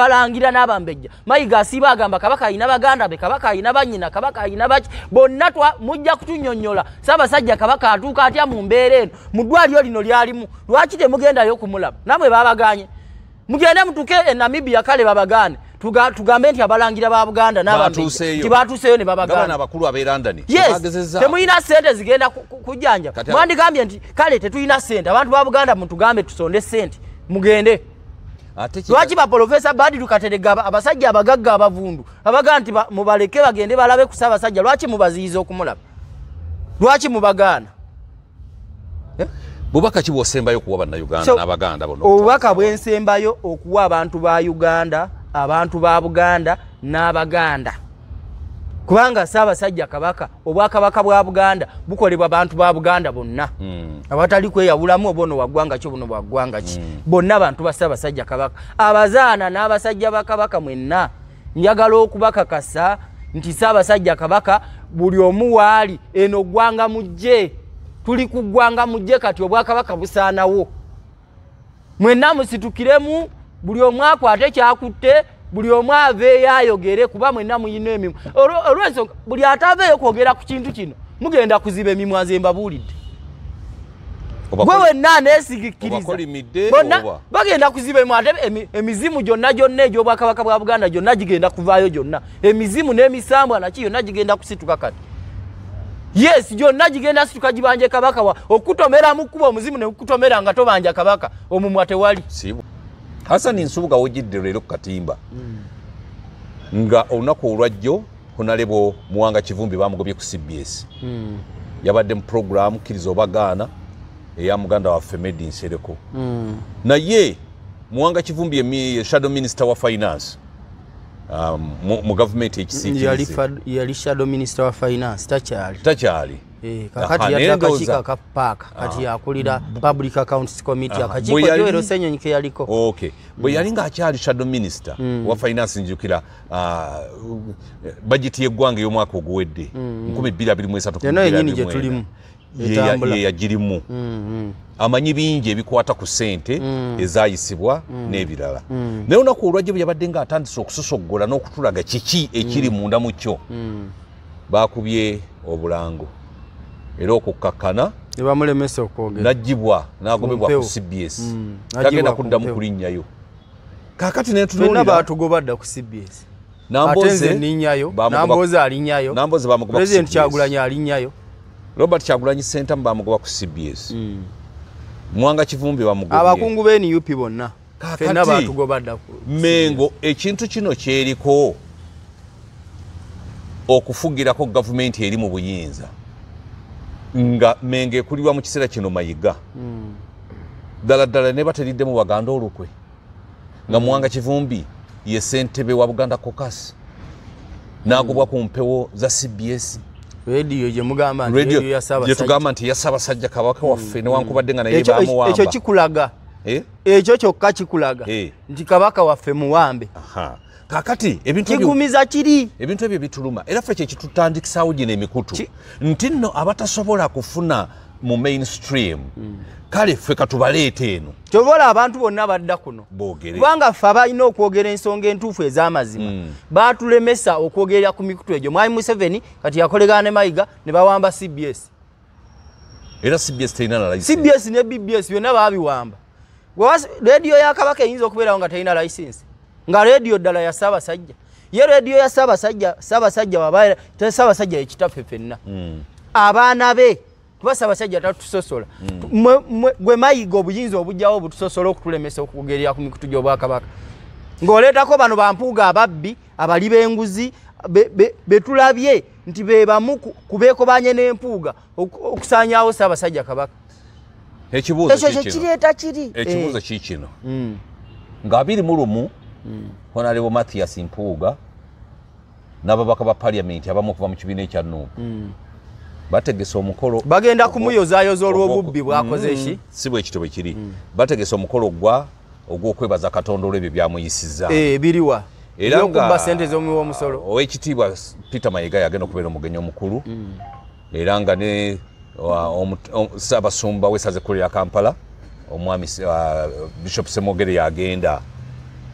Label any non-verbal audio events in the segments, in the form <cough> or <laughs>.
balangira n'abambejja mayiga asiiba agamba kabaka ayina baganda be kabaka ayina banyina kabaka ayina baki bonna twa mujja kutunyonnyola saabasajja kabaka atuuka atya mu mbeera eno mu ddwaliro lino lyalimu lwaki temugendayo okumulaba nabwe babaganye mugende mutuke e namibia kale babagaane tugambe nti abalangira ba buganda ntibatuuseeyo ne babagatemulina sente zigenda kujjanjamwandigambye nti kale tetulina sente abantu ba buganda mutugambe tusonde sente mugende Lwaki ba professor Badru Katerega abasajja abagagga abavundu abaga nti mubaleke bagende balabe ku Ssaabasajja lwaki mubaziyiza okumulaba lwaki mubagaana eh? bubaka ki bwosembayo okuwa bannayugandanabaganda so, obubaka bwensembayo okuwa abantu ba uganda abantu ba buganda n'abaganda na kubanga saabasajja kabaka obwakabaka bwa buganda bukolebwa bantu ba buganda bonna hmm. abatali kweyawulamu obono waggwanga ki buno bwaggwanga ki hmm. bonna bantu ba saabasajja kabaka abazaana n'abasajja ba kabaka mwenna njagala okubakakasa nti saabasajja kabaka buli omu waali eno ggwanga mujje tuli ku ggwanga mujje kati obwakabaka busaanawo mwenna musitukiremu buli omu akwate kyakutte buli omu aveeyo ayogere kuba mwenna muyina emimwa olwensonga buli ate aveeyo kwogera ku kintu kino mugenda kuziba emimwa zembabuulidde gwe wenna nesigikirizaona bagenda kuziba emimwa ate emizimu gyonna gyonna egy'obwakabaka bwa buganda gyonna gigenda kuvaayo gyonna emizimu n'emisambwa naki yonna gigenda kusituka kati yes gyonna gigenda situka gibanja kabaka wa okutomera mu kkuba omuzimu ne kutomera nga tobanja kabaka omumwa tewali hasani nsubuga wejidde leero kukatimba hmm. nga olunaku olwajjo kunalebwa muwanga kivumbi bamugobye ku cbs hmm. yabadde mu programu kiriza obagaana eya muganda waffe medi nsereko hmm. naye muwanga kivumbi shadow minister wa finance Um, mu government ekisiikirize yali shadow minister wa finance tachali takyali eh, kakati yatakakiko kapaka kati yakulira mm. public accounts committee akakiiko joero senyo ke yaliko okay bwe mm. yali ng'akyali shadow minister mm. wa finance njukira uh, bagiti yeggwanga ey'omwaka oguwedde 2023 yeno yenyini gye tulimu yeyagirimu mm-hmm. amanyi bingi ebikwata ku sente mm. ezayisibwa mm. n'ebirala mm. naye olunaku olwajjo byabadde ngaatandise okususoggola n'okutulaga kiki ekiri munda mu kyo bakubye obulango era okukkakkana n'ajjibwa n'agobebwa ku cbs tagenda kuddamu kulinnyayo kaakati netunulira batugoba dda ku cbs ate nze ninnyayo nambooze alinnyayo pulezidenti kyagulanyi alinnyayo robert kyagulanyi sentamu bamugoba ku cbs mm. mwanga kivumbi bamugoabakungu benup bonna mengo ekintu kino kyeriko okufugirako gavumenti eri mu buyinza nga mengo ekulirwa mu kiseera kino mayiga mm. ddaladdala neba teriddemu baganda olukwe nga mm. mwanga kivumbi ye sentebe wa buganda kokasi nagobwa mm. ku mpewo za cbs mm. gyetugamba nti yasabasajja kabaka hmm. waffe newankubadde nga nayebamuwaekyo kikulaga eh? ekyo kyokka kikulaga eh. nti kabaka waffe muwambe kakati kigumiza kiri ebintu ebyo bituluma era ffe kyekitutandikisawo gino emikutu nti nno abatasobola kufuna mu mainstream kale ffe katubaleeta eno kyobola abantu bonna badda kuno kubanga ffe abalina okwogera ensonga entuufu ez'amazima mm. baatulemesa okwogerera ku mikutu egyo mwami museveni kati yakolegana ne mayiga ne bawamba cbs era cbs tlinacbs ne bbs byonna baabiwamba rediyo ya kabaka eyinza okubeerawo nga talina licensi nga rediyo ddala ya saabasajja ye rediyo ya saabasajja saabasajja wabasaabasajja yekitaffe ffenna mm. abaana be tubasa abasajja atatusosola hmm. gwe mayiga obuyinza obujjawo obutusosola okutulemesa okugerera ku mikutu gy'obwakabaka ng'oleetako bano bampuuga ababbi abali b'enguzi betulabye nti bebamu ku beekobanye n'empuuga okusanyawo saabasajja kabaka ekyo kyekireeta kiri ekibuuzo eh. ki kino hmm. nga 21 honarebo mathias mpuuga n'ababaka ba paliamenti abamu okuva mu kibiina ekya nuupu hmm. bategese omukolo bagenda kumuyozaayoza olw'obubbi bwakozeeki mm. si bwe ekito bwe kiri bategese omukolo gwa ogw'okwebaza katonda olw'ebyo byamuyisiza eh, biriwa eraokuba sente z'omuwomusolo owekitiibwa peter mayiga yagenda okubeera omugenyi omukulu era nga ne saabasumba wesaze kulera kampala omwami bishop semogere yagenda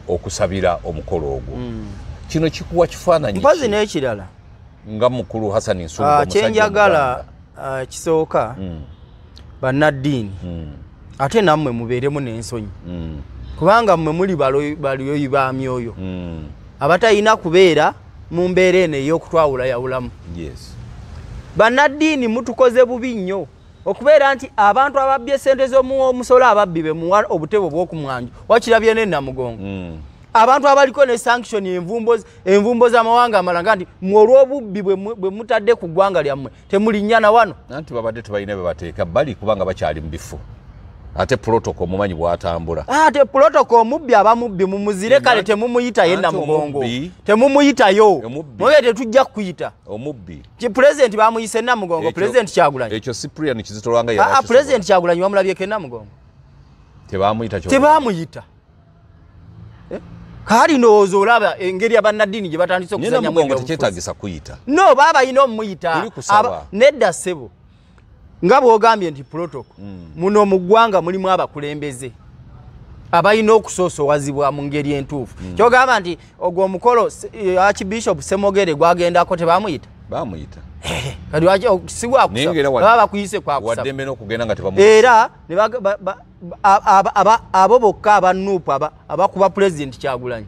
okusabira omukolo ogwo mm. kino kikuwa kifaananyimpazi n'ekirala nga mukulu hasani nsuluga ah, uh, kyenjagala uh, ah, kisooka mm. bannaddiini mm. ate nammwe mubeeremu n'ensonyi mm. kubanga mmwe muli baliyoyi bamyoyo mm. abatalina kubeera mu mbeera eno ey'okutwawula yawulamu yes. bannaddiini mutukoze bubi nnyo okubeera nti abantu ababbye sente z'omusolo ababbi bemuwa obutebe obw'okumwanjo wakirabye nenamugongo mm. abantu abaliko ne sanction envumbo envumbo za mawanga malangandi mworo bubi bwe mutadde kugwanga lyamwe temuli nyana wano nanti babadde tubaine babateeka bali kubanga bachali mbifu ate protocol mumanyi bwatambula ah, ate protocol mubi abamubi mumuzire kale temumuyita yenda mugongo temumuyita yo mwete tujja kuyita omubi ki president bamuyise na mugongo president chagulanyi echo cyprian kizitolanga ah, ah, ya a president chagulanyi wamulabye kenna mugongo tebamuyita tebamuyita eh kaali ndowooza olaba engeri abannaddiini gye batandise okuzanyamukyetagisa kuyita no baaba yina omumuyita nedda ssebo nga bwogambye nti protoko hmm. muno mu ggwanga mulimu abakulembeze abalina okusoosowazibwa mu ngeri entuufu hmm. kyogamba nti ogwo omukolo archbishop semogere gwagendako tebamuyita bamuyita kati sibwakusa baba bakuyise kwakusa era abo bokka abanuupu abakuba pulezidenti kyagulanyi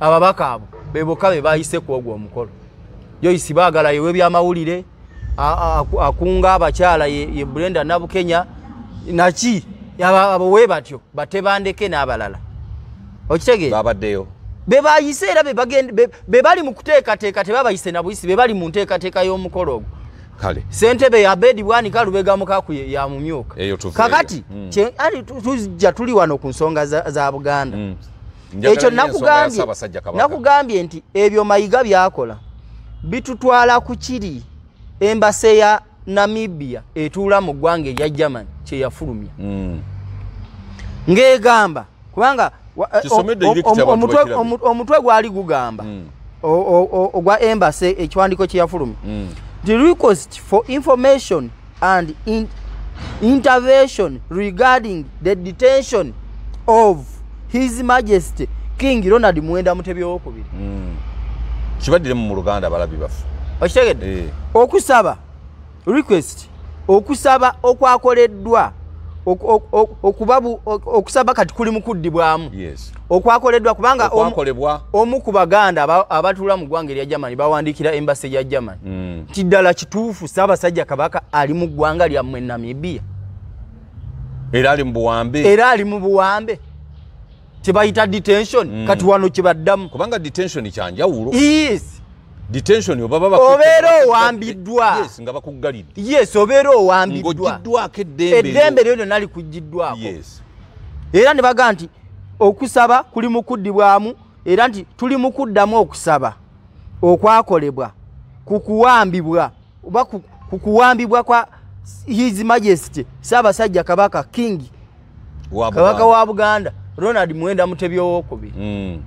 ababaka abo bebokka be bayise kuogwa omukolo joyisi baagala yewebyamawulire akunga abakyala ye brenda nabu kenya naki abowe batyo batebandeke n'abalala okitegeebabaddeyo bebayise era bebali mu kuteekateeka tebabayise nabuyisi bebali mu nteekateeka y'omukolo ogwo kale sentebe ya bedi bwani kalubega mukaku ya mumyuka eyo tufu kakati mm. che ali tuzija tu, tuli wano kunsonga za, za buganda mm. echo nakugambye nakugambye nti ebyo mayiga byakola bitutwala kukiri embase ya namibia etula mu gwange ya german che yafulumya mm. ngegamba kubanga eh, omutwe gwali gugamba hmm. ogwa embase ekiwandiko kye yafulumya mm. the request for information and in intervention regarding the detention of his majesty king ronald muwenda mutebi owokubiri hmm. kibaddire mu luganda balabi baffe okitegedde eh. okusaba request okusaba okwakoleddwa okubabu okusaba kati kuli mukuddibwamu okwakoledwa kubanga omu ku baganda abatula mu ggwanga erya germani bawandikira embasi ya germani mm. nti ddala kituufu saabasajja kabaka ali mu ggwanga lyammwe namibiya era ali mu buwambe tebayita detention mm. kati wano kibaddamu kubanga detention kyanjawulo yes detention yo baba bakwita obero wambidwa yes ngaba kugalide yes obero wambidwa ngo jidwa kedembe edembe lyo nali kujidwa ako yes era ne baganti okusaba kuli mukudibwamu era nti tuli mukuddamu okusaba okwakolebwa kukuwambibwa oba kukuwambibwa kwa his majesty sabasajja kabaka king wa kabaka wa buganda ronald muenda mutebyo wokubi mm.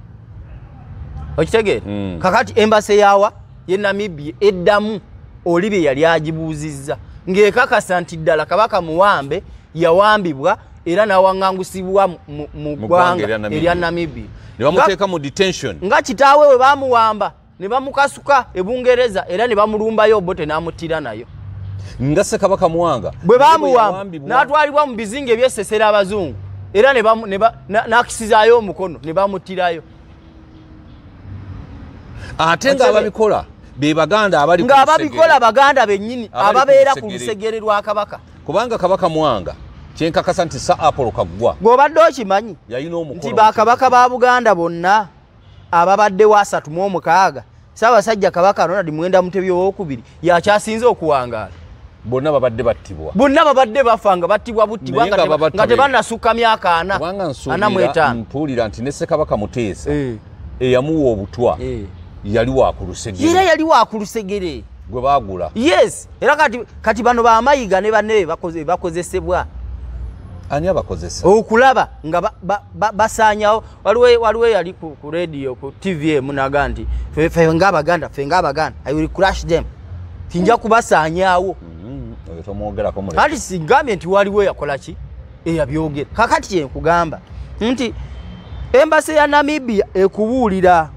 okitegeere mm. kakati embasa yawa ye namibia eddamu olibye yali agibuuzizza ng'ekakasa nti ddala kabaka muwambe yawambibwa era nawaŋŋangusibwa mu ggwanga erya namibia nga kitaawe we baamuwamba ne bamukasuka ebungereza era ne bamulumbayo bo tenaamuttira nayo nga sekabaka muwanga bwe baamuwamba n'atwalibwa mu bizinga ebyesesera abazungu era n'akisizaayo omukono ne bamuttirayo ate nga ababikola be baganda abalingaababikola baganda bennyini ababeera ku lusegere lwa kabaka kubanga kabaka mwanga kyenkakasa nti sa apolo kaggwa gwobadde okimanyi nti bakabaka ba buganda bonna ababadde wa asatu mu omukaaga saabasajja kabaka ronald mwenda mutebi owokubiri yakyasinze okuwangaala bonna babadde battibwa bonna babadde bafa nga battibwa buttibwa nga tebanasukka myaka ana ana mwetaano mpuulira nti ne ssekabaka muteesa eh. eyamuwa obutwa eh. yali wakulusegere era yali wakulusegere gwe bagula yes era kati bano bamayiga ne banne bakozesebwa ani abakozesa okulaba nga basanyawo waliwo yali ku radio ku tv emunaga nti fengaabaganda fengaabaganda iwill crush them tinja kubasanyawo mm-hmm. kati singambye nti waliwo yakola ki eyabyogera kakati yenkugamba nti embasa ya namibia ekubuulira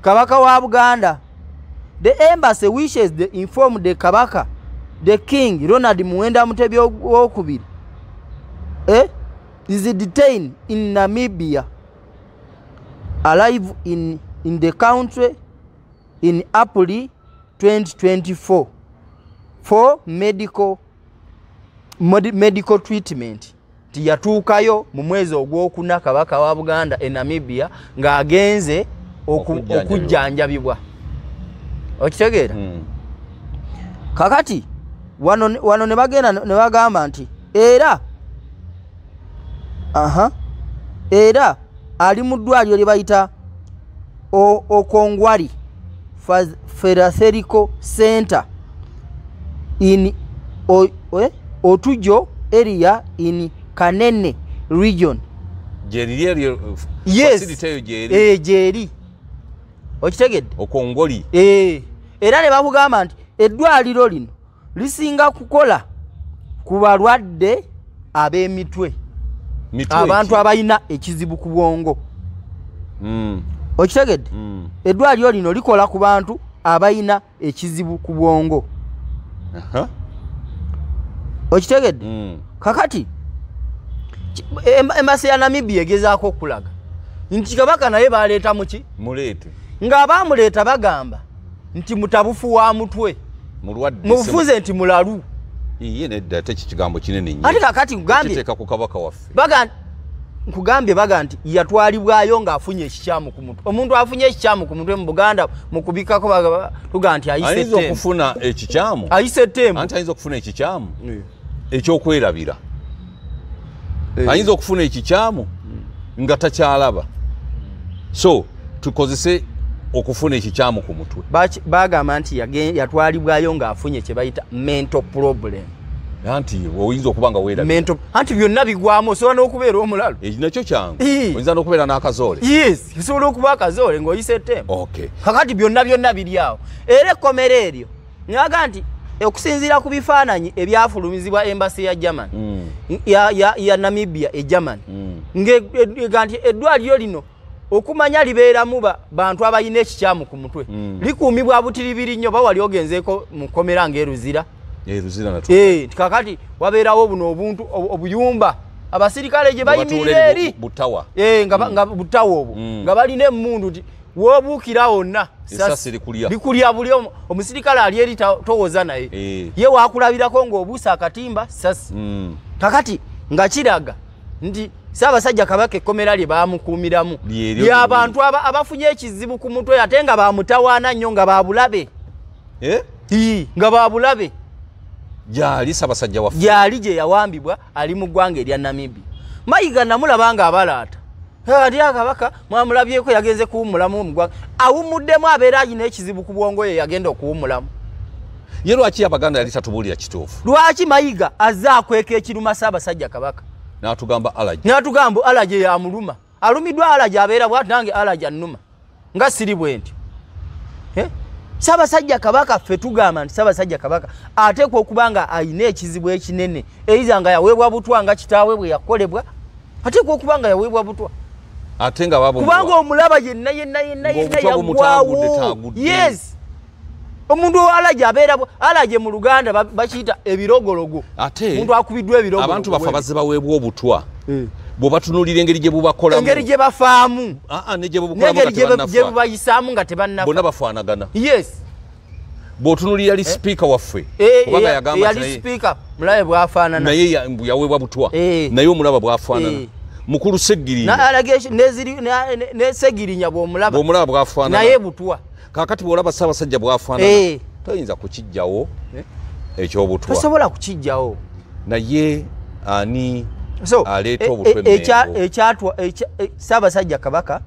kabaka wa buganda the embassy wishes the inform the kabaka the king ronald muwenda mutebi wokubiri eh? is detain in namibia alive in, in the country in apuli 2024 for medical, med, medical treatment tiyatuukayo mu mwezi ogwokuna kabaka wa buganda e namibia ng'agenze okujjanjabibwa okitegeera hmm. kakati wano nebagenda nebagamba nti era aha era ali mu ddwaliro lyebayita okongwali feraserico center in eh, otujo area in kanene region gyeri eh, gyeri okitegedde okongoli eh, era ne bakugamba nti eddwaliro lino lisinga kukola ku balwadde ab'emitwe abantu abalina ekizibu ku bwongo hmm. okitegedde hmm. eddwaliro lino likola ku bantu abalina ekizibu ku bwongo okitegedde hmm. kakati embasi ya namibia egezaako okulaga nti kabaka naye baleetamuki mulete ng'abaamuleeta bagamba nti mutabufu wa mutwe mubufunze nti mulalu ate kakati nkugambye baga nti yatwalibwayo ng'afunye ekikyamu ku mutwe omuntu afunye ekikyamu ku mutwe mu buganda mu kubikako tuga nti ayiseokufuna ekikyamu ayise ettembo anti ayinza okufuna ekikyamu ekyokwerabira ayinza okufuna ekikyamu nga takyalaba so tukozese okufuna ekikyamu ku mutwe bagamba nti yatwalibwayo ngaafunye kyebayita mental problem anti oyinza okuba nga anti byonna bigwamu osobola n'okubeera omulalo eh, nakyo kyangu oyinza n'okubeera n'akazoole osobola okuba akazoole ng'oyisa ettembo kakati byonna byonna biri awo era ekkomera eryo nyaga nti okusinziira ku bifaananyi ebyafulumizibwa embasi ya germany mm. ya namibia e germany mm. ngeganti e, e, eddwaliro lino okumanya libeeramu bantu abalina ekikyamu ku mutwe mm. likuumibwa butiribiri nnyo ba wali ogenzeeko mu nkomera ngaeruzira nti eh, kakati wabeerawo buno obuntu obuyumba abasirikale gye bayimirira eri eh, mm. nga butawa obwo mm. nga balina emmundu nti woobuukira wonna bikulya buli omusirikale ali eri towoza naye eh. ye waakulabirako ngaobuusa akatimba sasi kakati nga kiraga nti Sabasajja kabaka ekomera lye baamukuumiramu y'abantu abafunye ekizibu ku mutwe ate nga baamutawaana nnyo nga babulabe eh? nga babulabe gyali sabasajja wa gyali gye yawambibwa ali mu ggwanga erya namibi mayiga namulabanga abalaata ati akabaka ah, mwamulabyeko yagenze kuwumulamu omugwanga awummuddemu abeera ayina ekizibu ku bwongo ye yagenda okuwummulamu ye lwaki abaganda yali tatubuulira kituufu lwaki mayiga azze akweka ekiruma saabasajja kabaka natugamba alaj natugamba alaj yamuluma alumiddwa alaj abeera bwati nange alaj anuma nga siri bwentyo eh? sabasajja kabaka ffe tugamba nti sabasajja kabaka ateekwa okuba nga ayina ekizibu ekinene eiza nga yaweebwa butwa nga kitaawe bwe yakolebwa ateekwa okuba nga yaweebwa butwa ate nga kubanga omulaba yenna yenna yenna yenna yagwawo yes omuntu alaje abeera alaje mu luganda bakiyita ebirogologo atemuntu akubiddwa ebirogo abantu bafe abaze baweebwa obutwa eh. bwebatunuulira engeri gye bubakolamu engeri gye bafaamu ah, ah, nengeri gye bubayisaamu nga tebanna bonna bafaanagana yes bwotunulira li eh? sipiika waffe eh, yali sipiika mulabe bwafaanana naye yaweebwa butwa naye omulaba bwafaanana mukulu segirinya nesegirinya bwomulaba bwomulaba bwafaananaye butwa kakati bwolaba ssaabasajja bwafaanana hey. Eh. toyinza kukijjawo hey. Eh, ekyobutwa tosobola kukijjawo naye ani so, aleeta obutwesaabasajja e, e, e, e kabaka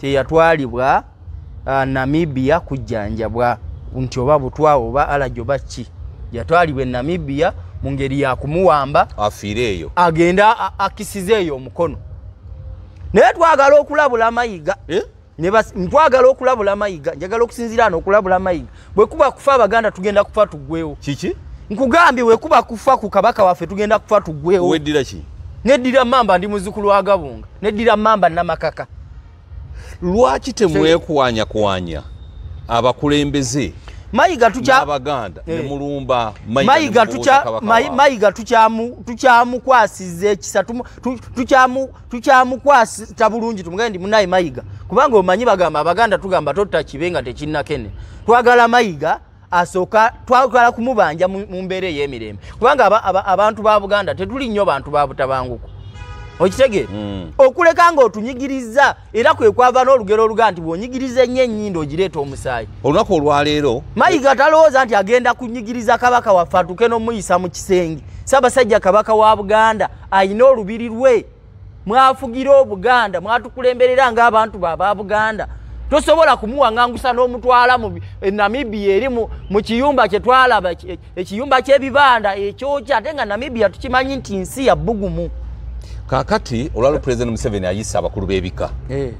teyatwalibwa uh, namibia kujjanjabwa nti oba butwa oba alajo baki yatwalibwa enamibia mu ngeri yakumuwamba afiireeyo agenda akisizeeyo omukono naye twagala okulabula mayiga eh? nkwagala okulabula mayiga njagala okusinzira ano okulabula mayiga bwekuba kufa abaganda tugenda kufa tuggwewo kiki nkugambye wekuba kufa ku kabaka waffe tugenda kufa tuggwewo weddira ki neddira mamba ndi muzukulu wagabunga neddira mamba namakaka lwaki temwekwanya kwanya abakulembeze mayiga tucha abaganda ne eh. mulumba mayiga tucha mayiga tucha mu tucha mu kwasize kisatu tucha mu tucha mu kwasi tabulunji tumugandi munayi mayiga kubanga omanyi bagamba abaganda tugamba totta kibenga te kinnakene twagala mayiga asoka twagala kumubanja mu mbere yemirembe kubanga abantu ba buganda tetuli nnyo bantu ba butabanguko okitege hmm. okuleka nga otunyigiriza era kwe kwava n'olugero oluga nti bwonyigiriza ennyo ennyindo ogireeta omusaayi olunaku olwaleero mayiga talowooza nti agenda kunyigiriza kabaka waffe atuke n'omuyisa mu kisenge saabasajja kabaka wa buganda ayina olubiri lwe mwafugira obuganda mwatukulemberera ng'abantu baaba buganda tosobola kumuwaŋangusa n'omutwala mu e namibiya eri mu kiyumba kyetwalaba ekiyumba e, e ky'ebibanda ekyokya ate nga namibiya tukimanyi nti nsi ya bugumu kakati olwalo eh. pulezidenti museveni ayise abakulu b'ebika eh.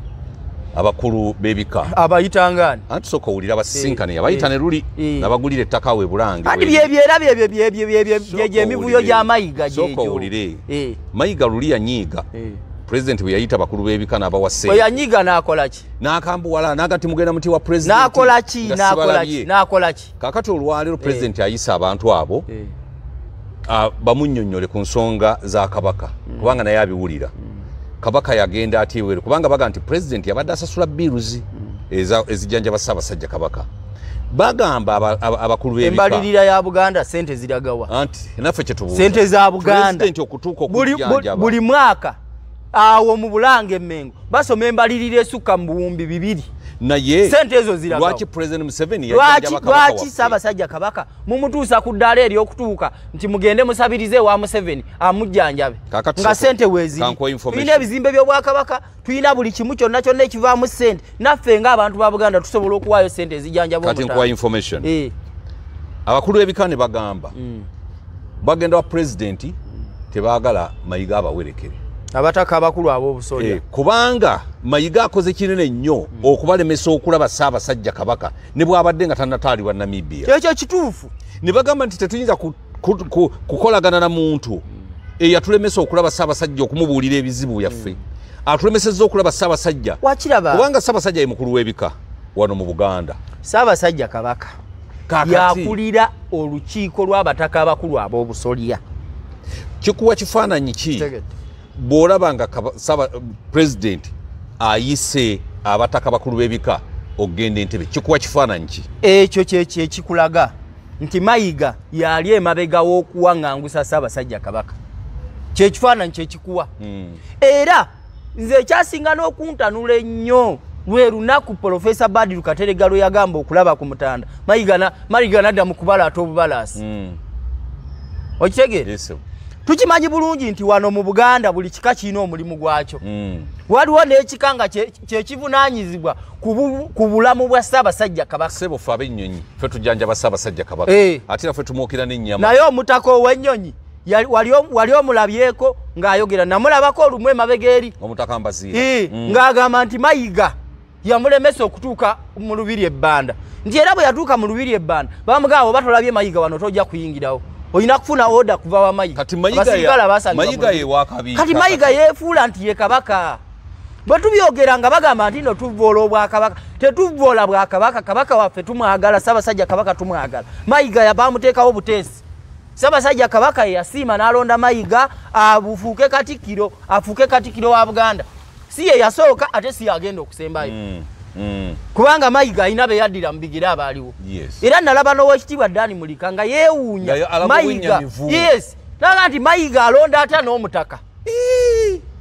abakulu b'ebika abayitangani anti soka owulira abasisinkane eh, yabayita ne luli nabagulira ettaka awe bulange anti byebyera byegyemivuyo gy'amayiga soka owulire mayiga luli yanyiiga pulezidenti bwe yayita abakulu b'ebika n'abawase yanyiga n'akolaki n'akambuwala naga ti mugenda muti wa pulezidenti n'akolaki n'akolaki kakati olwaleero pulezidenti ayise abantu abo bamunyonyole ku nsonga za kabaka kubanga naye abiwulira kabaka yagenda atiwere kubanga bagamba nti president yabadde asasula biruzi ezijanjaba ssaabasajja kabaka bagamba abakulu embalirira ya buganda sente ziragawa anti naffe kyetubsente za bugandabuli mwaka awo mu bulanga emengo basoma embalirira esukka mu buwumbi bibiri naye sente ezo zirlwaki president museveniwaki saabasajja kabaka mumutuusa ku ddaala eryokutuuka nti mugende musabirize wa museveni amujjanjabe nga sente weziriina ebizimbe by'obwakabaka tulina buli kimu kyonna kyonna ekivaamu sente naffe ngaabantu ba buganda tusobola okuwaayo sente ezijanjabe eh. abakulu b'ebika ne bagamba mm. bagenda wa purezidenti tebaagala mayiga abawerekere abataka abakulu ab'obusolya e, eh, kubanga mayiga akoze kinene nnyo mm. okubalemesa okulaba saabasajja kabaka ne bw'abadde nga tannataalibwa namibia ekyo kituufu ne bagamba nti tetuyinza ku, ku, ku, kukolagana na muntu mm. eyatulemesa okulaba saabasajja okumubuulira ebizibu byaffe mm. atulemesezza okulaba saabasajja kubanga saabasajja ye mukulu w'ebika wano mu buganda saabasajja kabaka Kakati. yakulira olukiiko lw'abataka abakulu ab'obusolya kikuwa kifaananyi ki Tegete. bw'olaba nga purezidenti ayise abataka bakulu b'ebika okgenda entebe kikuwa kifaananyi ki ekyo kyekyo ekikulaga nti mayiga yali emabega w'okuwaŋŋangusa ssaabasajja kabaka kyekifaananyi kyekikuwa hmm. era nze ekyasinga n'okuntanula ennyo lwe lunaku profesa badiru katerega lwe yagamba okulaba ku mutanda mayiga nadda mu kubalaata obubalaasi hmm. okitegeere tukimanyi bulungi nti wano mu buganda buli kika kiina omulimu gwakyo hmm. waliwo n'ekika nga kyekivunaanyizibwa ku bulamu bwa ssaabasajja kabaka sebofe abennyonyi fe tujanja basaabasajja kabaka eh. ate nafe tumwokera n'ennyama naye omutaka ow'ennyonyi wali omulabyeko ng'ayogera namulabako olumu emabegeeri eh, hmm. ng'agamba nti mayiga yamulemesa okutuuka mu lubiri ebbanda nti era bwe yatuuka mu lubiri ebbanda bamugamba oba tolabye mayiga wano tojja kuyingirawo olina kufuna oda kuva wamayigaaasigalabasaamayiga yewakati mayiga yefuula nti yekabaka bwe tubyogera nga bagamba nti no tuvoola obwakabaka tetuvoola bwakabaka kabaka waffe tumwagala sabasajja kabaka tumwagala mayiga bamuteekawo butensi sabasajja kabaka yeyasiima n'alonda mayiga abufuuke katikkiro afuuke katikkiro wa buganda si yeyasooka ate si yagenda okusembayo mm. Mm. kubanga mayiga ayina be yaddira mu bigere abaaliwo era nalaba n'owekitiibwa dani mulika nga yeewuunya mayiga yes naga nti mayiga alonda atya n'omutaka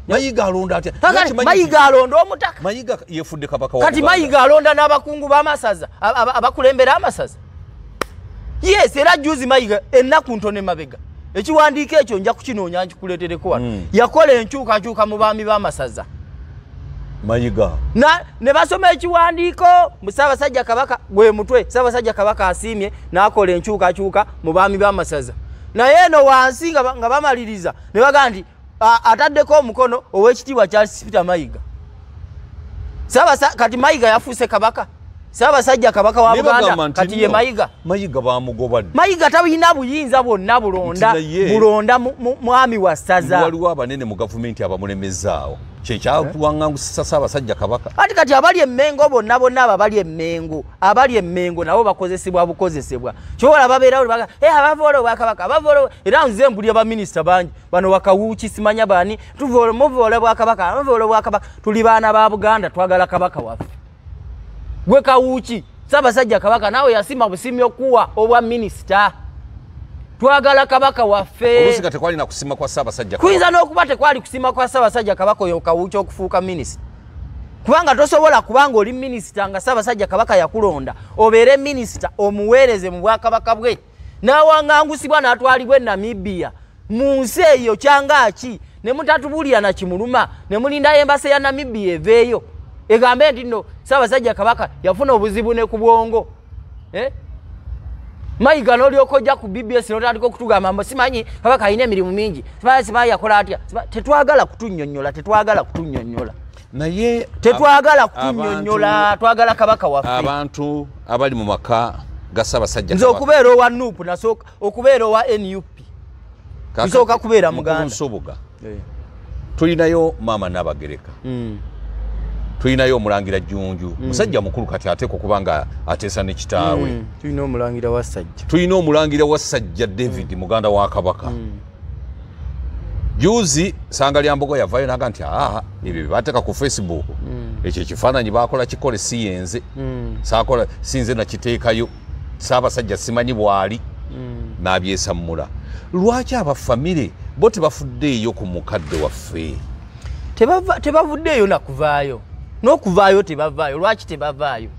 mayiga alonda omutakakati mayiga alonda n'abakungu bamasaza abakulembera amasaza yes era juzi mayiga ennaku ntone mabega ekiwandiiko ekyo nja kukinoonya nkikuleetereko wano mm. yakola enkyukakyuka mu baami b'amasaza mayiga ne basoma ekiwandiiko musaabasajja kabaka gwe mutwe saabasajja kabaka asiimye n'akola enkyukakyuka mu baami b'amasaza naye eno wansi nga bamaliriza ne bagamba nti ataddeko omukono ow'ekitiibwa charles peter mayiga kati mayiga yafuuse kabaka saabasajja kabaka wa buganda kati ye mayiga mayiga bamugobadde mayiga tabuyina buyinza bwonna bulonda bulonda mwami wa ssaza waliwo abanene mu gavumenti abamulemezaawo kyekyakuwaa kusisa saabasajja kabaka ati kati abali emmengo bonna bonna abo abali emmengo abali emmengo nabo bakozesebwa bukozesebwa kyobalababeeraoabavoolaobwakabakaera eh, nze mbuli abaminisita bangi bano wakawuuki simanya bani muvoola obwakabaka muvoola obwakabaka tuli baana ba buganda twagala kabaka waffe gwe kawuuki saabasajja kabaka naawe yasima busimi okuwa obwa minisita twagala kabaka waffekuyinza n'okuba tekwali kusima kwa sabasajja kabaka oyo kawukya okufuuka minisita kubanga tosobola kubanga oli minisita nga sabasajja kabaka yakulonda obeere minisita omuweereze mu bwakabaka bwe n'awaŋangusibwa n'atwalibwa enamibiya mu nsi eyo kyangaki ne mutatubuulira nakimuluma ne mulindayo embasa ya namibiya eveeyo egambe nti nno sabasajja kabaka yafuna obuzibu ne ku bwongo eh? mayiga n'olyokojja ku bbs notandika okutugambamo simanyi kabaka alina emirimu mingi simanyi yakola atya tetwagala kutunyonyola tetwagala kutunyonyola naye tetwagala kutunyonyola twagala kabaka waffe abantu abali mu maka gasaabasajja nze okubeera owa nup nasooka okubeera owa nup nsooka kubeera muganda nsoboga eh. tulinayo maama n'abagereka mm. tulinayo omulangira jjunju mm. musajja mukulu kati ateeka okuba nga ateesa nekitaawe mm. tulina omulangira wa ssajja david mm. muganda wa kabaka juzi sanga lyambogo yavayo naga nti aa ebyo byebateeka ku facebook ekyo ekifaananyi bakola kikole si yenze sakola sinze nakiteekayo saabasajja simanyi bwali nabyesammula lwaki abafamire bo tebafuddeeyo ku mukadde waffe tebavuddeeyo nakuvaayo n'okuvaayo tebavaayo lwaki tebavaayo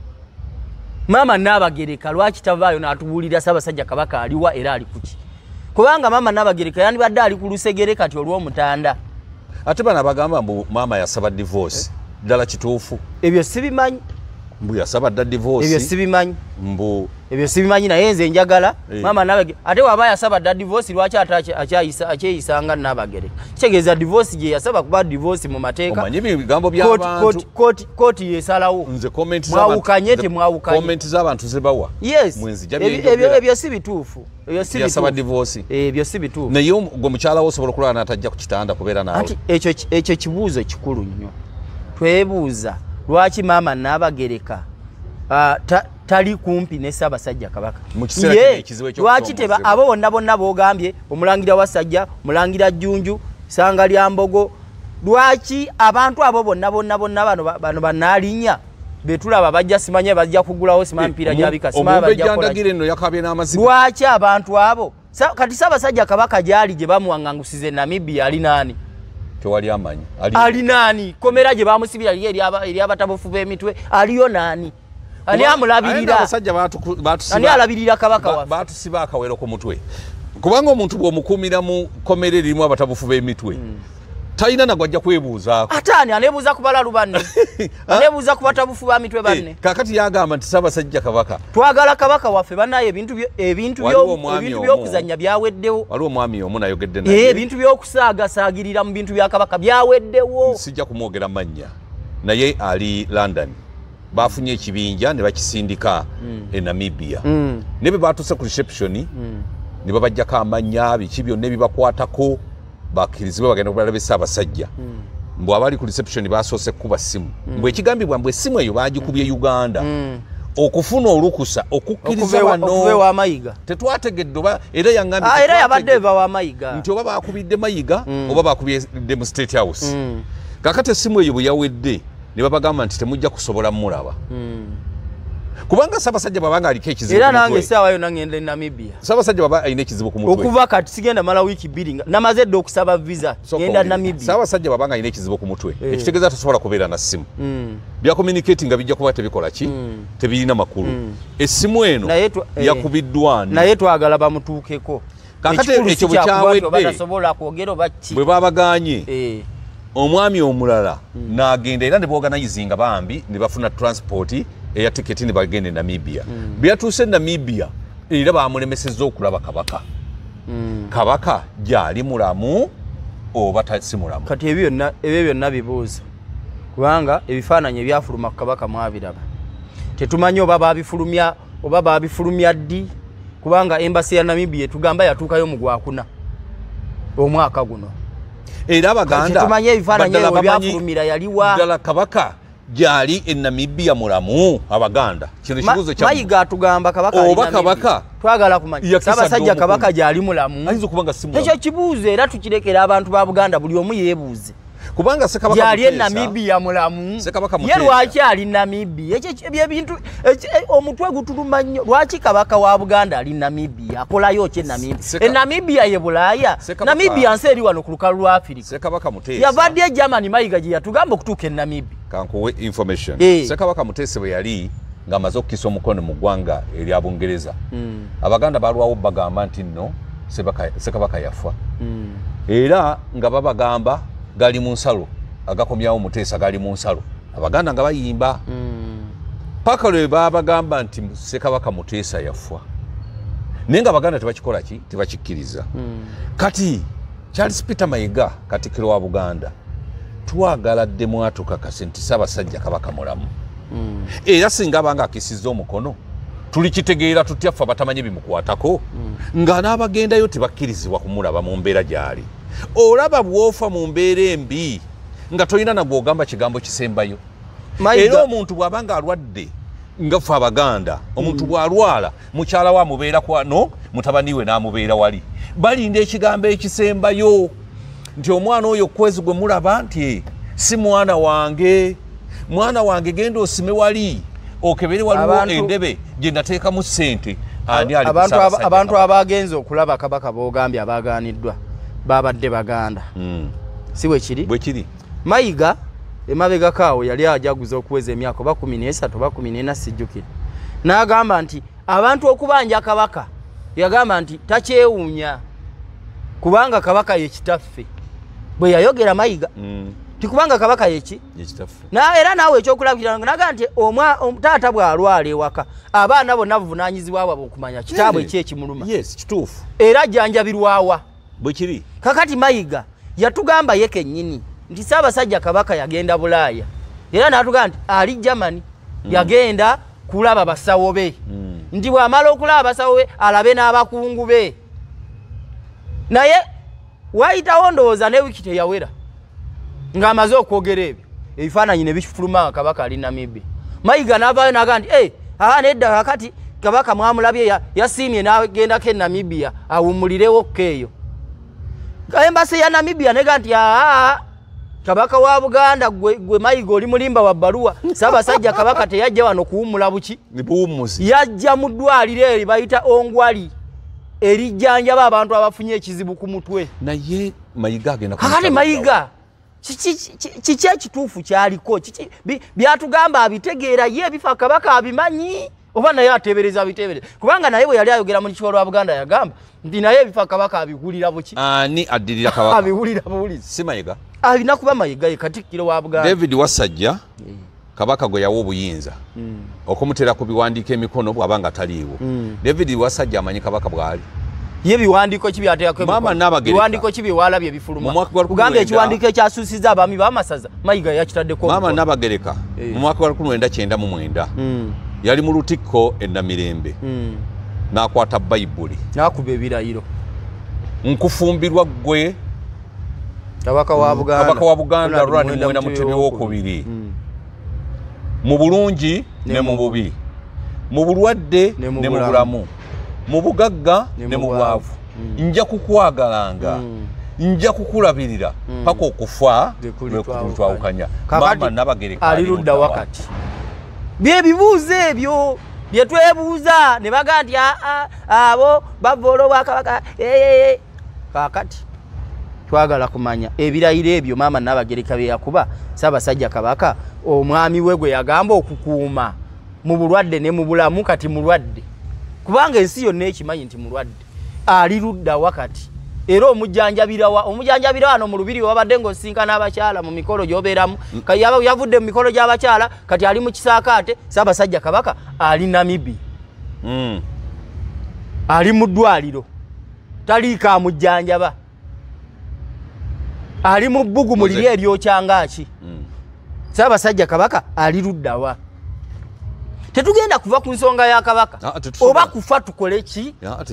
maama naabagereka lwaki tavaayo n'atubuulira sabasajja kabaka aliwa era ali kuki kubanga maama naabagereka yandibadde ali ku lusegere kati olw'omutanda ate bana bagamba mbu maama yasaba divoosi ddala kituufu ebyo sibimanyi mbu yasaba dda divoosi ebyo sibimanyi mbu ebyo sibimanyi naye nze njagala eh. maama nabagere ate waba yasaba dda divorce lwaki ate akyeyisanga nabagere kitegeeza divorce gye yasaba kuba divorce mu matekakooti yesalawo mwawukanye temwawukanyeebyo si bituufu ebyo si bituufunti eh, ekyo kibuuzo kikulu nnyo twebuuza lwaki maama nabagereka ah, tali kumpi ne Ssaabasajja Kabaka. Lwaki teba abo bonna bonna b'ogambye omulangira wa Ssajja, omulangira Jjunju, Sanga lya Mbogo. Lwaki abantu abo bonna bonna bonna bano bano bannaalinnya be tulaba bajja simanye bajja kuggulawo sima mpiira gyabika sima Lwaki abantu abo sa, kati Ssaabasajja Kabaka gyali gye bamuwaŋŋangusize Namibia ali naani? tewali amanyi ali naani komera gye baamusibira ali eri abatabufu b'emitwe aliyo naani ani amulabirira abasajja batusiba ani alabirira kabaka wa batusiba akawero ku mutwe kubanga omuntu bw'omukuumira mu komere lirimu abatabufu b'emitwe hmm. talina nagwe ajja kwebuuzaako ate ani aneebuuza ku balalu banne <laughs> aneebuuza ku batabufu ba mitwe eh, banne kaakati yagamba nti saabasajja kabaka twagala kabaka waffe banaye ebintu by'okuzanya byaweddewo waliwo omwami omu nayogedde naye eh, ebintu by'okusaagasaagirira mu bintu bya kabaka byaweddewo sijja kumwogera mannya naye ali london bafunye ekibinja ne bakisindika mm. e namibia mm. nebye batuse ku reception mm. ne babajjako amanya biki byonna ebibakwatako bakkirizibwe bagenda kubalabisa abasajja mm. mbwe abali ku reception basoose kukuba simu mm. mbwe ekigambibwa mbwe essimu eyo bagikubye mm. uganda mm okufuna olukusa okukkirizaamayiga e e tetwategedde oba era yaera ah, yabadde bebawamayiga nti oba bakubidde mayiga mm. oba bakubidde mu state house mm. kakati essimu eyo bwe yawedde ne babagamba nti temujja kusobola mulaba hmm. kubanga sabasajja babanga aliko ekizibu era nange saawayo nagenda e namibia sabasajja baba alina ekizibu kumuokuva kati sigenda mala wiiki bbiri namaze dda okusaba visa genda namibia sabasajja babanga alina ekizibu ku mutwe eh. ekitegeeza tosobola kubeera na ssimu hmm. bya communicati nga bijja kuba tebikola ki hmm. tebirina makulu essimu eno eh. yakubiddwani naye twagala bamutuukeko kakati ekyo bwekyawedde bwe babaganye eh. omwami omulala nagenda era nebaoganayizinga bambi nebafuna transport eya tiketi nebagenda enamibia mm. beyatuuse enamibia era bamulemeseza okulaba kabaka mm. kabaka gyali mulamu oba simulamu kati ebyo byonna bibuuzo kubanga ebifaananyi ebyafuluma kukabaka mwabiraba tetumanyi oba babifulumya oba babifulumya ddi kubanga embasi ya namibia etugamba yatuukayo mu gwakuna omwaka guno era bagandadala kabaka gyali enamibia mulamu abaganda kinoiuzoba kabakayakibuuzo era tukirekera abantu ba buganda buli omu yeebuuze kubanga sekabaka yali namibia mulamu ye lwaki ali namibia ebyebintu e, omutwe gutuluma nnyo lwaki kabaka wa buganda ali namibia akolayo kye namibia enamibia e ye bulaaya namibia nsi eri wano ku lukalu lwa afirika yavadde germani mayiga gye yatugamba okutuuka enamibia e. sekabaka mutese bwe yali ngaamaze okukisa omukono mu ggwanga erya bungereza hmm. abaganda balwawo bagamba nti nno sekabaka yafa hmm. era nga babagamba gali munsalo agakomyawo mutesa gali munsalo abaganda nga bayimba mm. paka lwe babagamba nti sekabaka mutesa yafwa naye nga abaganda tebakikola ki tebakikkiriza mm. kati charles peter mayiga katikiro wa buganda twagala dde mwatukakase nti saabasajja kabaka mulamu mm. era singa abanga akisizza omukono tulikitegeera tutyaffe abatamanyi bimukwatako mm. nga n'abagendayo tebakkirizibwa kumulaba mu mbeera gy'ali olaba bwofa mu mbeera embi nga tolina nagwogamba kigambo kisembayo era omuntu bwabanga alwadde ngaffe abaganda omuntu mm. bwalwala mukyala we amubeera kwano mutabaniwe n'amubeera wali balinda ekigambo ekisembayo nti omwana oyo kwezi gwe mulaba nti si mwana wange mwana wange genda osime wali okebere waliwo endebe gyenateekamu sente abantu abagenze okulaba kabaka bogambye abaganiddwa babadde baganda hmm. si wekiri mayiga emabegako awo yali ajaguza okuweza emyaka oba kumi nesatu oba kumi nena sijjukire n'agamba nti abantu okubanja kabaka yagamba nti takyewuunya kubanga kabaka yekitaffe bwe yayogera mayiga hmm. tikubanga kabaka yeki era naawe ekyokulabukirao naga nti taata bwalwala ewaka abaana bonna buvunanyizibwabwabwe okumanya kitaabwe ekyekimuluma era janjabirwawa bwekiri kakati mayiga yatugamba ye kennyini nti saabasajja kabaka yagenda bulaaya era n'atugamba nti ali germany mm. yagenda kulaba basawo be mm. nti bw'amala okulaba basawo be alabe n'abakungu be naye waayitawo ndowooza ne wiiki teyawera ng'amaze okwogera ebyo ebifaananyi ne bifulumaa kabaka ali namibbi mayiga n'avaayo n'agaa nti e aa nedda kakati kabaka mwamulabye yasiimye n'agendako e namibiya awumulirewokka eyo ka embassy ya Namibia ne ganti aa kabaka wa Buganda gwe gwe maigo oli mulimba wa barua saba sajja kabaka te yajja wano kuumula buki ni buumuzi yajja mudwalire eri bayita ongwali erijanja abantu abafunye ekizibu ku mutwe na ye maiga agenda ku kali maiga kiki kiki kituufu kyaliko kiki byatugamba abitegeera ye bifa kabaka abimanyi oba naye ateebereza biteebereza kubanga naye bwe yali ayogera mu kikiwa lwa buganda yagamba nti naye ebifa kabaka abigulira buki ani ah, addirira kabaka abiwulira buwulizi si mayiga alina kuba mayiga ye katikkiro wa buganda david wasajja kabaka gwe yawa obuyinza hmm. okumutera ku biwandiiko emikono bwaba nga taliiwo hmm. david wasajja amanyi kabaka bwali yebiwandiko kibyatekakibiwalabyebifulumaugamba ekiwandiko ekyasuusiza abaami bamasaza mayiga yakitaddekomama nabagereka mu mwaka gwa 199 yali mu lutikko ennamirembe hmm. n'akwata bayibuli n'akuba ebirayiro nkufumbirwa ggwe kabaka wa hmm, buganda lwanimwena mutemi wokubiri hmm. mu bulungi ne mu bubi mu bulwadde ne mu bulamu mu bugagga ne mu bwavu nja kukwagalanga nja kukulabirira paka okufa lwetwawukanya mama nabagerekaali ludda wakati byebibuuzo ebyo byetwebuuza ne baga nti aa ah, ah, abo bavoola obwakabaka eh, eh, eh. kaakati twagala kumanya ebirayiro ebyo maama nabagereka byeyakuba saabasajja kabaka omwami we gwe yagamba okukuuma mu bulwadde ne mu bulamu kati mulwadde kubanga ensi yonna ekimanyi nti mulwadde ali ludda wakati era omujjanjabirawa omujjanjabira wano mu lubiri wabadde ngaosinka n'abakyala mu mikolo gyobeeramu mm. yavudde mu mikolo gy'abakyala kati ali mu kisaakaate saabasajja kabaka ali namibi mm. ali mu ddwaliro taliika amujjanjaba ali mu bbugu mu liri eryokyangaki mm. saabasajja kabaka ali luddawa tetugenda kuva ku nsonga ya kabaka ah, oba kufa tukole ki ah,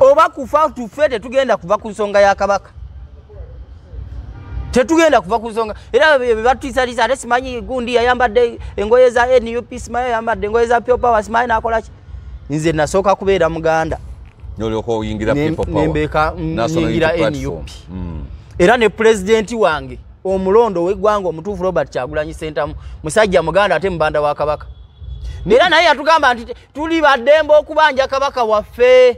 oba kufa tufe tetugenda kuva ku nsonga ya kabaka tetugenda kuva ku nsonga era bebatuisatisa ate simanyi gundi yayambadde engoye za nup simayi yayambadde engoye za pepowe simanyi nakolaki nze nasooka kubeera muganda nembekayingira nup hmm. era ne pulezidenti wange omulondo oweggwanga omutuufu robert kyagulanyi sentamu musajja muganda ate mubanda wa kabaka era naye yatugamba nti tuli baddembe okubanja kabaka waffe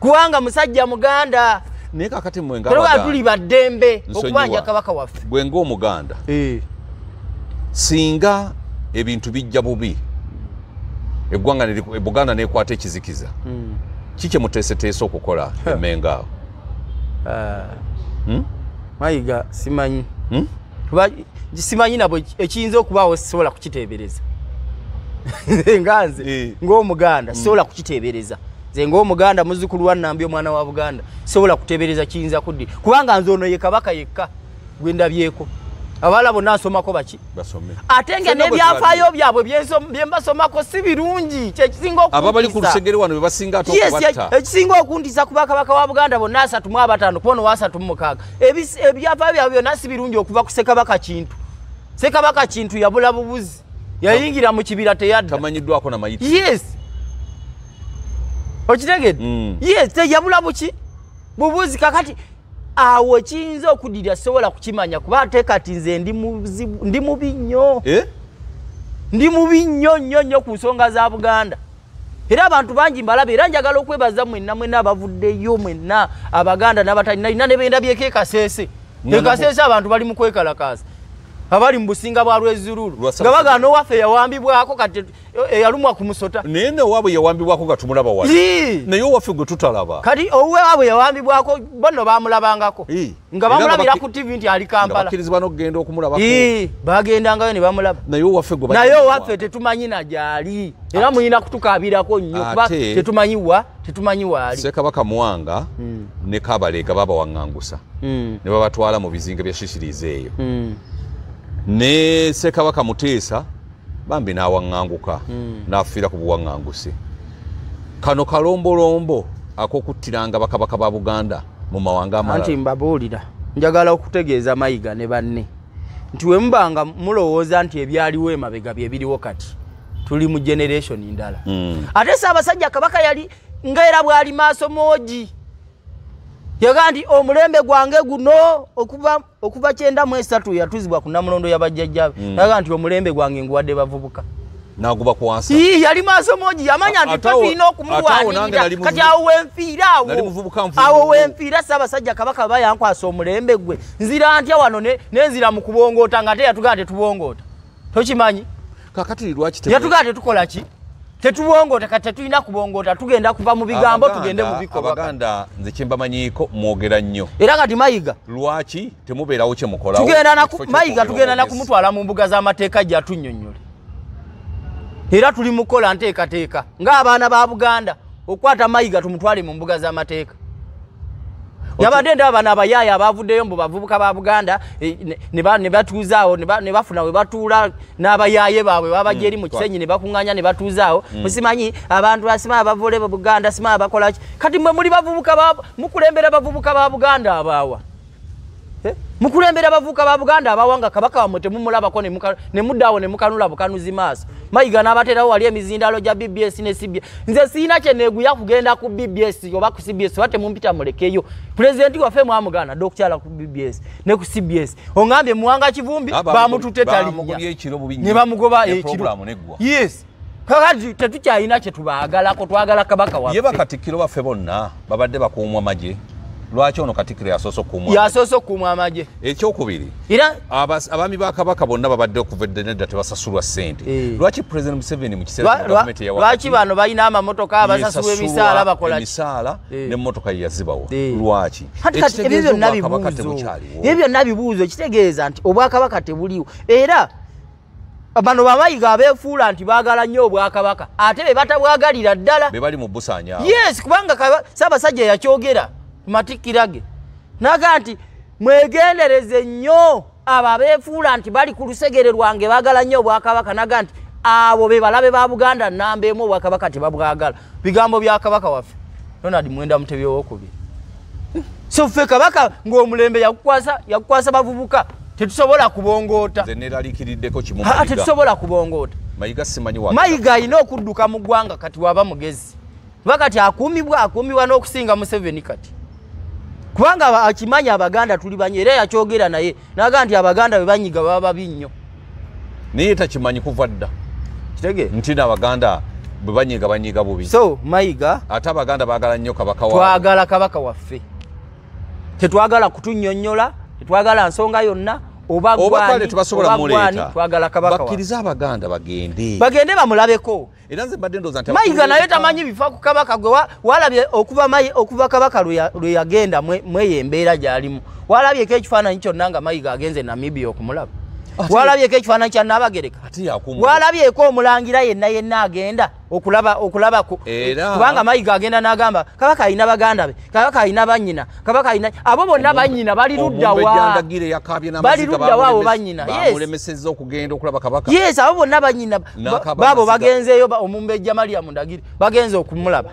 kubanga musajja muganda tuli baddembe okubanja kabaka waffe gwengaomuganda eh. singa ebintu bijja bubi eggwanga buganda nekwata ekizikiza hmm. kikye muteeseteese okukola emenga awo ah. hmm? mayiga simanyi hmm? simanyi nabwe ekiyinza okubaawo sisobola kukiteebereza <laughs> nganze eh. ngaomuganda mm. sobola kukitebereza nze ngaomuganda muzukulu wanambi omwana wa buganda sobola kutebereza kiyinza kuddi kubanga nze ono ye kabaka yekka gwe ndabyeko abaala bonna nsomako baki ate nga nebyafaayo byabwe byembasomako si birungi kyekisinaekisinga okuntisa kubakabaka wa buganda bonna asatumuabatano kubona wasatumumukaaga ebyafaayo byabwe byonna si birungi okuva ku sekabaka kintu sekabaka kintu yabula bubuzi yayingira mu kibira teyaddatamanyiddwako namayit yes okitegede hmm. yes teyabula buki bubuzi kakati awo kiyinza okudirira sobola kukimanya kuba ate kati nze ndi mubi nnyo ndi mubi nnyo eh? nnyo nnyo ku nsonga za buganda era abantu bangi mbalaba era njagala okwebaza mwenna mwenna abavuddeyo mwenna abaganda nabatalinalina nebendabyeko ekaseese ekaseese abantu bali mu kwekalakaasa nga bali mu businga bwa lwezululu nga bagana owaffe yawambibwako kati eyalumwa ku musota naye neowaabwe yawambibwako nga tumulaba wa naye owaffe gwe tutalaba kati owewaabwe yawambibwako bano bamulabangako nga bamulabira ku tivi nti ali kampalakirizibanokugenda okumulaba bagendangayo ne bamulaba naye owaffe naye owaffe tetumanyi najaali era muyina kutukabirako nnyo kuba tetumanyiwa tetumanyiwaali sekabaka mwanga hmm. ne kabaleega babawaŋŋangusa hmm. ne babatwala mu bizinga bya shishiriza eyo hmm. ne sekabaka muteesa bambi nawaŋŋanguka mm. nafiira ku buwaŋŋangusi kano kalombolombo akokuttiranga bakabaka ba buganda mu mawanga amalanti mbabuulira njagala okutegeeza mayiga ne banne nti we mubanga mulowooza nti ebyaliwo emabega bye biriwo kati tuli mu generationi ndala mm. ate saabasajja kabaka yali nga era bwali maaso mooji yaga nti omulembe gwange guno okuva okuva kyenda mu esatu yatuzibwa ku namulondo yabajjajjabe hmm. aga nti omulembe gwange nguwadde bavubuka naguba kuwansi yali maaso moji yamanya nti tatulina okumulwanira kati awo wenfiira awo wenfiira ssaabasajja kabaka bayankwasa omulembe gwe nzira ntya wano nenzira mu kubongoota nga te yatugaa tetubongoota tokimanyi kakati lwakiyatugaa tetukola ki tetubongoteka tetulina kubongota tugenda kuva mu bigambo tugende mubikoabaganda nze kyembamanyiiko mwogera nnyo era kati mayiga lwaki temubeerawo kyemukolamayiga tugenda nakumutwala mu mbuga z'amateeka gyatunnyonnyole era tuli mukola nteekateeka ng'abaana ba buganda okukwata mayiga tumutwale mu mbuga z'amateeka nabadde ndaba bano abayaaya abavuddeyo mbu bavubuka ba buganda eh, ne batuuzaawo ne bafuna we batuula n'abayaaye baabwe babajeri mm, mu kisenyi ne bakuŋŋanya ne batuuzaawo musimanyi mm. abantu asima abavuule mu buganda asima abakolaki kati mwe muli bavubuka mukulembera bavubuka ba buganda abaawa mukulembera abavuuka ba buganda abawanga kabaka wamwe temumulabako nemuddaawo nemukanula bukanuzi maaso mayiga n'abateerawo wali emizindalo gya bbs ne cbs nze siina kyeneeguya kugenda ku bbs oba ku cbs oba temumpita mulekeyo pulezidenti waffe mwamuganda dokukyala ku bbs ne ku cbs oŋambye muwanga kivumbi bamututetalinnebamugoba ekiro yes kakati tetukyalina kyetubaagalako twagala kabaka waye bakatikkiro baffe bonna babadde bakuumwa magye lwaki ono katikiro yasoose okukuuma yasoose okukuuma amagye eh, ekyokubiri era abaami ba kabaka bonna babadde okuva edda nedda tebasasulwa ssente eh. lwaki president museveni mukiseelwaki bano balina amamotoka abasasulwa emisaala bakola emisaala eh. nemmotoka yeyazibawa lwaki ebyo byonna bibuzoebyo byonna bibuuzo kitegeeza nti obwakabaka tebuliwo era bano bamayiga abefuula nti bagala nnyo obwakabaka ate be batabwagalira ddala yes kubanga saabasajja yakyogera matikirage naga nti mwegendereze nnyo abo abefuula nti bali ku lusegere lwange baagala nnyo obwakabaka naga nti abo be balabe ba buganda nnamba emu obwakabaka tebabwagala bigambo bya kabaka waffe donald mwenda mutebi owokubiri so ffe kabaka ng'omulembe yakukwasa bavubuka tetusobola kubongootatetusobola kubongoota mayiga ayina okudduka mu ggwanga kati waba mugezi oba kati akuumibwa akuumibwa n'okusinga museveni kati kubanga akimanyi abaganda tuli banyi era yakyogera naye naga nti abaganda be banyiga baba babi nnyo naye takimanyi kuva dda kitege nti nabaganda bebanyiga banyiga bubi so mayiga ate abaganda baagala nnyo kabakatwagala kabaka waffe tetwagala kutunnyonnyola tetwagala nsonga yonna obaobaale tebasobola mulebakkiriza abaganda bagende bagende bamulabeko era nze mbadde ndoza mayiga naye tamanyi bifa ku kabaka gwe walabye okuva okuva kabaka lwe yagenda mweyo embeera gyalimu walabyeko ekifaananyi kyonna nga mayiga agenze namibia okumulaba walabyeko ekifaananyi kya nabagereka walabyeko omulangira yenna yenna agenda okulabakubanga mayiga agenda nagamba kabaka alina baganda be kabaka alina banyina kabaka alina abo bonna banyina bali luddawabali luddawa abo banyinayes abo bonna banyina baabo bagenzeeyo omumbejja mariyamu ndagiri bagenze okumulaba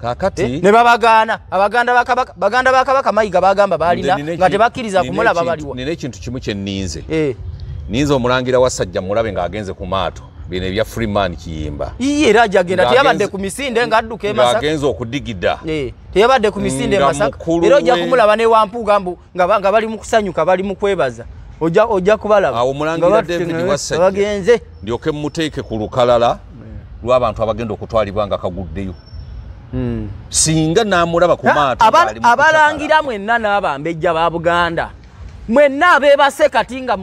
kakati eh, ne babagaana abaganda bakabaka baganda bakabaka mayiga bagamba balina nga tebakkiriza kumulaba baliwa nina ekintu kimu kyenninze eh. ninza omulangira wasajja mulabe ngaagenze ku maato bino ebya freeman kiyimba era ajagenda teyabadde ku misinde ngadduka emasagenze okudigida teyabadde ku misinde emasaka era ojja kumulaba newampuuga mbu nga bali mu kusanyuka bali mu kwebaza ojja kubalabaomulangiraagenze ndyoke mmuteeke ku lukalala lwabantu abagenda okutwalibwa nga kaguddeyo hmm. singa namulaba ku maato abalangira mwenna n'abambejja ba buganda mwenna abeebase kati nga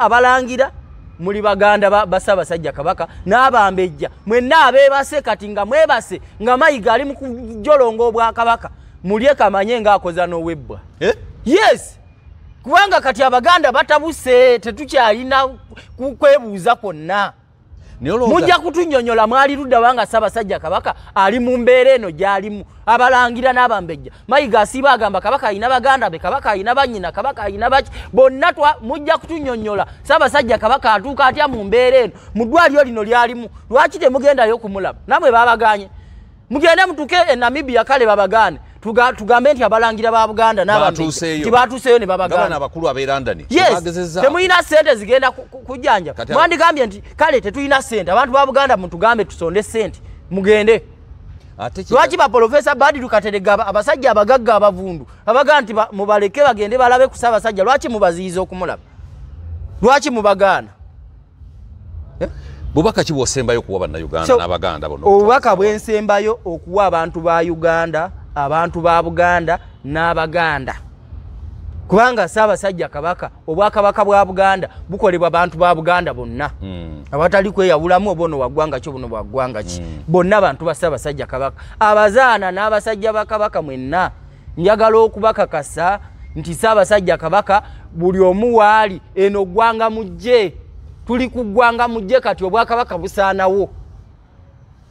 abalangira muli baganda basaabasajja kabaka n'abambejja mwenna abeebase kati nga mwebase nga mayiga ali mu kujolonga obwakabaka mulye kamanye ng'akoza n'owebbwa eh? yes kubanga kati abaganda batabuse tetukyalina kwebuuza kwonna mujja kutunyonyola mwali ludda wanga ssaabasajja kabaka ali mu mbeera eno gy'alimu abalangira n'abambejja mayiga asiiba agamba kabaka ayina baganda be kabaka ayina bannyina kabaka ayina baki bonna twa mujja kutunyonyola ssaabasajja kabaka atuuka atya mu mbeera eno mu ddwaliro lino lyalimu lwaki temugendayo okumulaba nammwe babaganye mugende mutuke e namibia kale babagaane tugambe nti abalangira ba buganda tibatuuseeyo nebabagatemulina sente zigenda kujjanjaba mwandigambye nti kale tetulina sente abantu ba buganda mutugambe tusonde sente mugende lwaki baprofesa badiru kateregga abasajja abagagga abavundu abagaa nti mubaleke bagende balabe ku saabasajja lwaki mubaziyiza okumulaba lwaki mubagaana eh? bubaka ki bwosembayo okuwa bannayuganda n'abaganda bono obubaka bwensembayo okuwa abantu ba uganda so, abantu ba buganda n'abaganda kubanga saabasajja kabaka obwakabaka bwa buganda bukolebwa bantu ba buganda bonna hmm. abatali kweyawulamu obono waggwangaki buno bwaggwangaki hmm. bonna bantu ba saabasajja kabaka abazaana n'abasajja bakabaka mwenna njagala okubakakasa nti saabasajja kabaka buli omu waali eno ggwanga mujje tuli ku ggwanga mujje kati obwakabaka busaanawo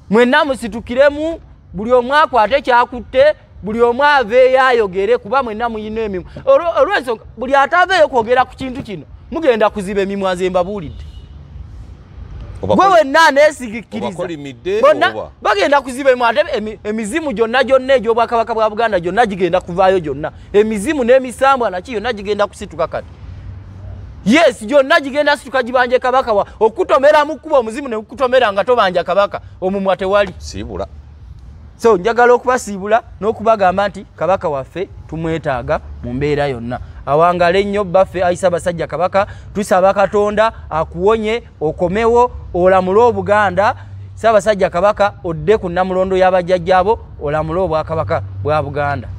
mwenna musitukiremu buli omu akwate kyakutte buli omu aveeyo ayogere kuba mwenna muyina emimwa olwensonga buli ataveeyo kwogera ku kintu kino mugenda kuziba emimwa nze mbabuulidde gwe wenna anesigikkiriza bagenda kuziba emimwa ate emizimu gyonna gyonna egy'obwakabaka bwa buganda gyonna gigenda kuvaayo gyonna emizimu n'emisambwa naki yonna gigenda kusituka kati yes gyonna gigenda situka gibanje kabaka wa okutomera mukuba omuzimu nekutomera nga tobanja kabaka omumwa tewali sibula so njagala okubasiibula n'okubagamba nti kabaka waffe tumwetaaga mu mbeera yonna awangale nnyo baffe ayisa basajja kabaka tusaba katonda akuwonye okomewo olamule obuganda saabasajja kabaka odde ku nnamulondo y'abajjajja abo olamule obwakabaka bwa buganda